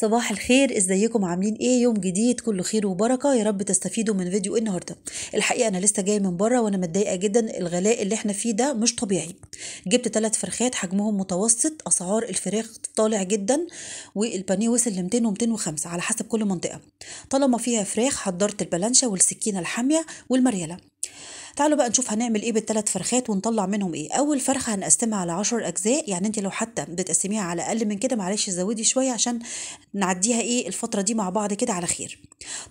صباح الخير ازيكم عاملين ايه يوم جديد كله خير وبركه يا رب تستفيدوا من فيديو النهارده الحقيقه انا لسه جايه من بره وانا متضايقه جدا الغلاء اللي احنا فيه ده مش طبيعي جبت ثلاث فرخات حجمهم متوسط اسعار الفراخ طالع جدا والبانيه وصل ل 200 و205 على حسب كل منطقه طالما فيها فراخ حضرت البلانشه والسكينه الحاميه والمريله تعالوا بقى نشوف هنعمل ايه بالثلاث فرخات ونطلع منهم ايه اول فرخه هنقسمها على 10 اجزاء يعني انت لو حتى بتقسميها على اقل من كده معلش زودي شويه عشان نعديها ايه الفتره دي مع بعض كده على خير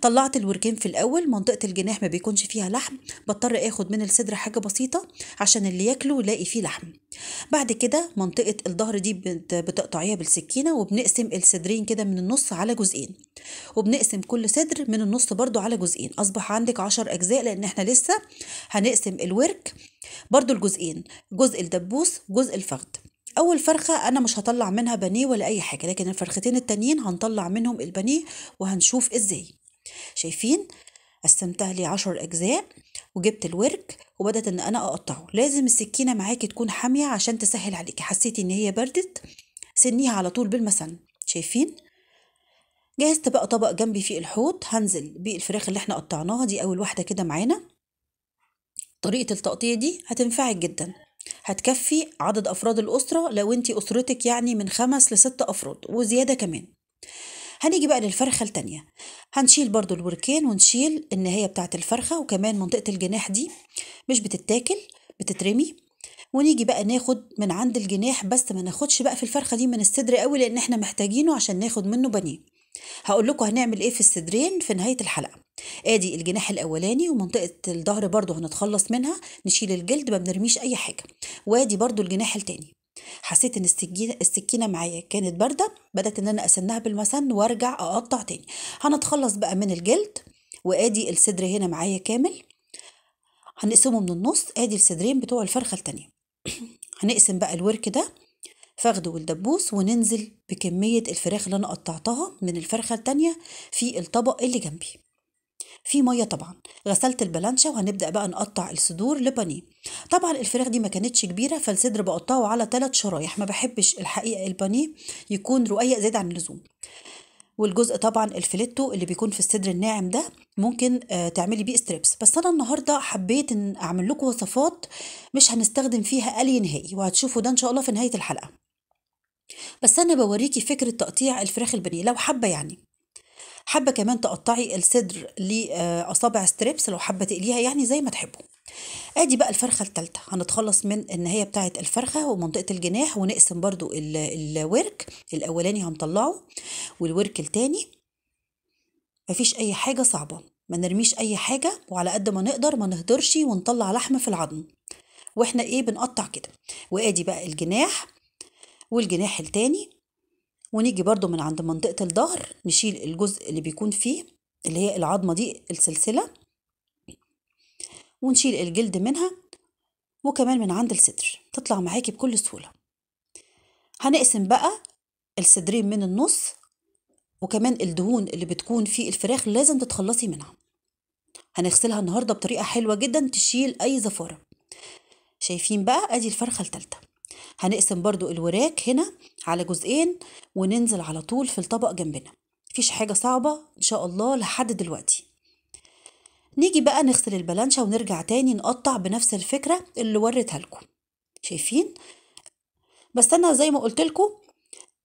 طلعت الوركين في الاول منطقه الجناح ما بيكونش فيها لحم بضطر اخد من الصدر حاجه بسيطه عشان اللي ياكله يلاقي فيه لحم بعد كده منطقة الظهر دي بتقطعيها بالسكينة وبنقسم الصدرين كده من النص على جزئين وبنقسم كل صدر من النص برضو على جزئين أصبح عندك عشر أجزاء لأن احنا لسه هنقسم الورك برضو الجزئين جزء الدبوس جزء الفخد اول فرخه انا مش هطلع منها بانيه ولا اي حاجه لكن الفرختين التانيين هنطلع منهم البانيه وهنشوف ازاي شايفين قسمتها لي عشر اجزاء وجبت الورك وبدات ان انا اقطعه لازم السكينه معاكي تكون حاميه عشان تسهل عليكي حسيتي ان هي بردت سنيها على طول بالمسن شايفين جهزت بقى طبق جنبي فيه الحوض هنزل بيه الفراخ اللي احنا قطعناها دي اول واحده كده معانا طريقه التقطيع دي هتنفعك جدا هتكفي عدد افراد الاسره لو انت اسرتك يعني من خمس لست افراد وزياده كمان هنيجي بقى للفرخة التانية هنشيل برضو الوركين ونشيل النهاية بتاعة الفرخة وكمان منطقة الجناح دي مش بتتاكل بتترمي ونيجي بقى ناخد من عند الجناح بس ما ناخدش بقى في الفرخة دي من الصدر قوي لأن احنا محتاجينه عشان ناخد منه بانيه هقول لكم هنعمل ايه في الصدرين في نهاية الحلقة ادي الجناح الاولاني ومنطقه الظهر برضو هنتخلص منها نشيل الجلد ما بنرميش اي حاجه وادي برضو الجناح التاني حسيت ان السكينه السكينه معايا كانت بارده بدات ان انا اسنها بالمسن وارجع اقطع تاني هنتخلص بقى من الجلد وادي الصدر هنا معايا كامل هنقسمه من النص ادي الصدرين بتوع الفرخه التانيه هنقسم بقى الورك ده فخد والدبوس وننزل بكميه الفراخ اللي انا قطعتها من الفرخه التانيه في الطبق اللي جنبي في ميه طبعا غسلت البلانشا وهنبدا بقى نقطع الصدور لبانيه طبعا الفراخ دي ما كانتش كبيره فالصدر بقطعه على ثلاث شرايح ما بحبش الحقيقه البانيه يكون رقيق زياده عن اللزوم والجزء طبعا الفليتو اللي بيكون في الصدر الناعم ده ممكن آه، تعملي بيه ستريبس بس انا النهارده حبيت ان اعمل لكم وصفات مش هنستخدم فيها قلي نهائي وهتشوفوا ده ان شاء الله في نهايه الحلقه بس انا بوريكي فكره تقطيع الفراخ البانيه لو حابه يعني حابه كمان تقطعي الصدر لاصابع آه، ستريبس لو حابه تقليها يعني زي ما تحبوا ادي بقى الفرخه الثالثه هنتخلص من النهايه بتاعه الفرخه ومنطقه الجناح ونقسم برضو الورك الاولاني هنطلعه والورك الثاني مفيش اي حاجه صعبه ما نرميش اي حاجه وعلى قد ما نقدر ما نهدرش ونطلع لحم في العظم واحنا ايه بنقطع كده وادي بقى الجناح والجناح التاني ونيجي برضو من عند منطقة الظهر نشيل الجزء اللي بيكون فيه اللي هي العظمة دي السلسلة ونشيل الجلد منها وكمان من عند الصدر تطلع معاكي بكل سهولة هنقسم بقى الصدرين من النص وكمان الدهون اللي بتكون في الفراخ لازم تتخلصي منها هنغسلها النهاردة بطريقة حلوة جدا تشيل أي زفارة شايفين بقى أدي الفرخة التالتة هنقسم برضو الوراك هنا على جزئين وننزل على طول في الطبق جنبنا مفيش حاجة صعبة إن شاء الله لحد دلوقتي نيجي بقى نغسل البلانشا ونرجع تاني نقطع بنفس الفكرة اللي وريتها لكم شايفين بس أنا زي ما قلت لكم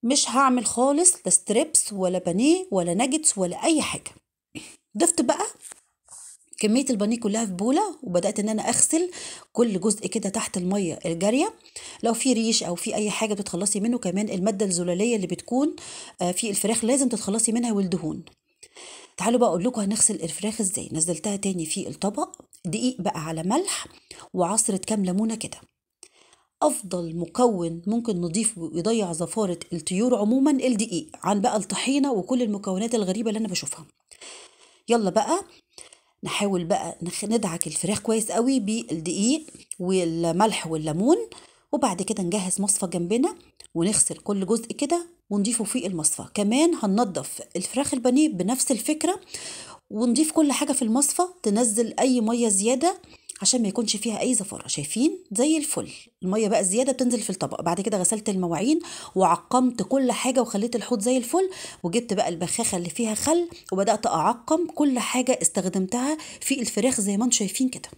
مش هعمل خالص لا ستريبس ولا بانيه ولا ناجتس ولا أي حاجة ضفت بقى كميه البانيه كلها في بوله وبدات ان انا اغسل كل جزء كده تحت الميه الجاريه لو في ريش او في اي حاجه بتتخلصي منه كمان الماده الزلاليه اللي بتكون آه، في الفراخ لازم تتخلصي منها والدهون تعالوا بقى اقول لكم هنغسل الفراخ ازاي نزلتها تاني في الطبق دقيق بقى على ملح وعصره كام ليمونه كده افضل مكون ممكن نضيفه ويضيع زفاره الطيور عموما الدقيق عن بقى الطحينه وكل المكونات الغريبه اللي انا بشوفها يلا بقى نحاول بقى ندعك الفراخ كويس قوي بالدقيق والملح والليمون وبعد كده نجهز مصفى جنبنا ونغسل كل جزء كده ونضيفه في المصفى كمان هننضف الفراخ البانيه بنفس الفكرة ونضيف كل حاجة في المصفى تنزل أي مية زيادة عشان ما يكونش فيها اي زفاره شايفين زي الفل الميه بقى زياده بتنزل في الطبق بعد كده غسلت المواعين وعقمت كل حاجه وخليت الحوض زي الفل وجبت بقى البخاخه اللي فيها خل وبدات اعقم كل حاجه استخدمتها في الفراخ زي ما انتم شايفين كده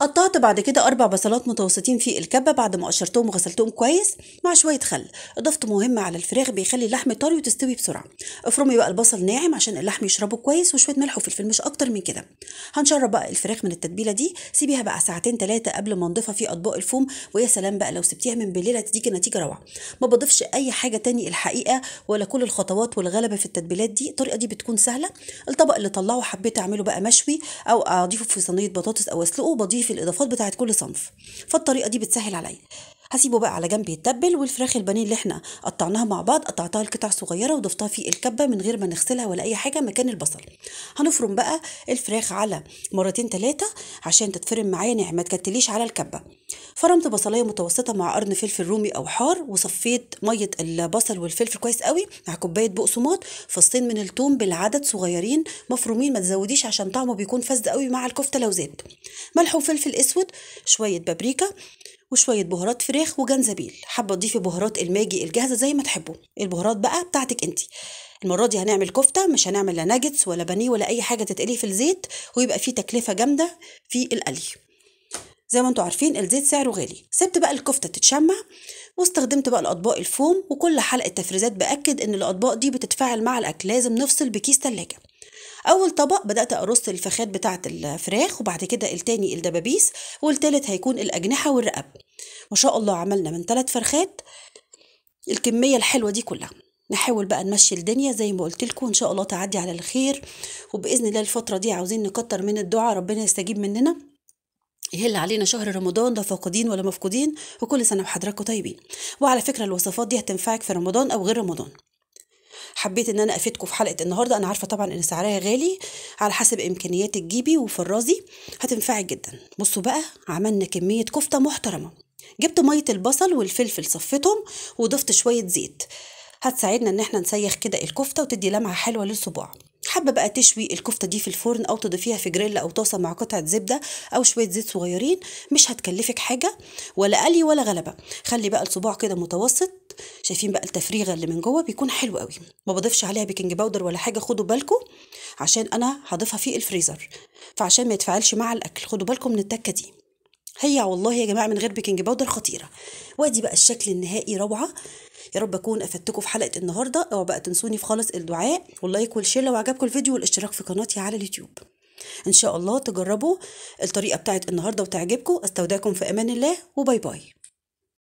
قطعت بعد كده أربع بصلات متوسطين في الكبة بعد ما قشرتهم وغسلتهم كويس مع شوية خل ضفت مهمة على الفراخ بيخلي اللحم طري وتستوي بسرعة افرمي بقى البصل ناعم عشان اللحم يشربه كويس وشوية ملح وفلفل مش أكتر من كده هنشرب بقى الفراخ من التتبيلة دي سيبيها بقى ساعتين ثلاثة قبل ما نضيفها في أطباق الفوم ويا سلام بقى لو سبتيها من بالليل هتديكي نتيجة روعة ما بضيفش أي حاجة تاني الحقيقة ولا كل الخطوات والغلبة في التتبيلات دي الطريقة دي بتكون سهلة الطبق اللي طلعه حبيت أعمله بقى مشوي أو أضيفه في صينية بطاطس أو أسلقه بضيف في الاضافات بتاعت كل صنف فالطريقه دي بتسهل عليا هسيبه بقى على جنب يتبل والفراخ البانيه اللي احنا قطعناها مع بعض قطعتها لقطع صغيره وضفتها في الكبه من غير ما نغسلها ولا اي حاجه مكان البصل هنفرم بقى الفراخ على مرتين ثلاثه عشان تتفرم معايا يعني ما تكتليش على الكبه فرمت بصلايه متوسطه مع قرن فلفل رومي او حار وصفيت ميه البصل والفلفل كويس قوي مع كوبايه بقسماط فصين من الثوم بالعدد صغيرين مفرومين ما تزوديش عشان طعمه بيكون فاز قوي مع الكفته لو زاد ملح وفلفل اسود شويه بابريكا وشويه بهارات فراخ وجنزبيل حابه تضيفي بهارات الماجي الجاهزه زي ما تحبوا البهارات بقى بتاعتك انت المره دي هنعمل كفته مش هنعمل لا ناجتس ولا بانيه ولا اي حاجه تتقلي في الزيت ويبقى فيه تكلفه جامده في القلي زي ما انتوا عارفين الزيت سعره غالي سبت بقى الكفته تتشمع واستخدمت بقى الاطباق الفوم وكل حلقه تفريزات باكد ان الاطباق دي بتتفاعل مع الاكل لازم نفصل بكيس تلاجة اول طبق بدات ارص الفخاد بتاعه الفراخ وبعد كده التاني الدبابيس والتالت هيكون الاجنحه والرقب ما شاء الله عملنا من ثلاث فرخات الكميه الحلوه دي كلها نحاول بقى نمشي الدنيا زي ما قلت لكم ان شاء الله تعدي على الخير وباذن الله الفتره دي عاوزين نكتر من الدعاء ربنا يستجيب مننا يهل علينا شهر رمضان لا فاقدين ولا مفقودين وكل سنه وحضراتكم طيبين وعلى فكره الوصفات دي هتنفعك في رمضان او غير رمضان حبيت ان انا افيدكم في حلقه النهارده انا عارفه طبعا ان سعرها غالي على حسب امكانياتك جيبي وفرازي هتنفعك جدا بصوا بقى عملنا كميه كفته محترمه جبت ميه البصل والفلفل صفيتهم وضفت شويه زيت هتساعدنا ان احنا نسيخ كده الكفته وتدي لمعه حلوه للصباع حابه بقى تشوي الكفته دي في الفرن او تضيفيها في جريل او طاسه مع قطعه زبده او شويه زيت صغيرين مش هتكلفك حاجه ولا قلي ولا غلبه خلي بقى الصباع كده متوسط شايفين بقى التفريغه اللي من جوه بيكون حلو قوي ما بضيفش عليها بيكنج باودر ولا حاجه خدوا بالكم عشان انا هضيفها في الفريزر فعشان ما يتفاعلش مع الاكل خدوا بالكم من التكه دي هي والله يا جماعه من غير بيكنج باودر خطيره وادي بقى الشكل النهائي روعه يا رب اكون افدتكم في حلقه النهارده اوعوا بقى تنسوني في خالص الدعاء واللايك والشير لو عجبكم الفيديو والاشتراك في قناتي على اليوتيوب ان شاء الله تجربوا الطريقه بتاعت النهارده وتعجبكم استودعكم في امان الله وباي باي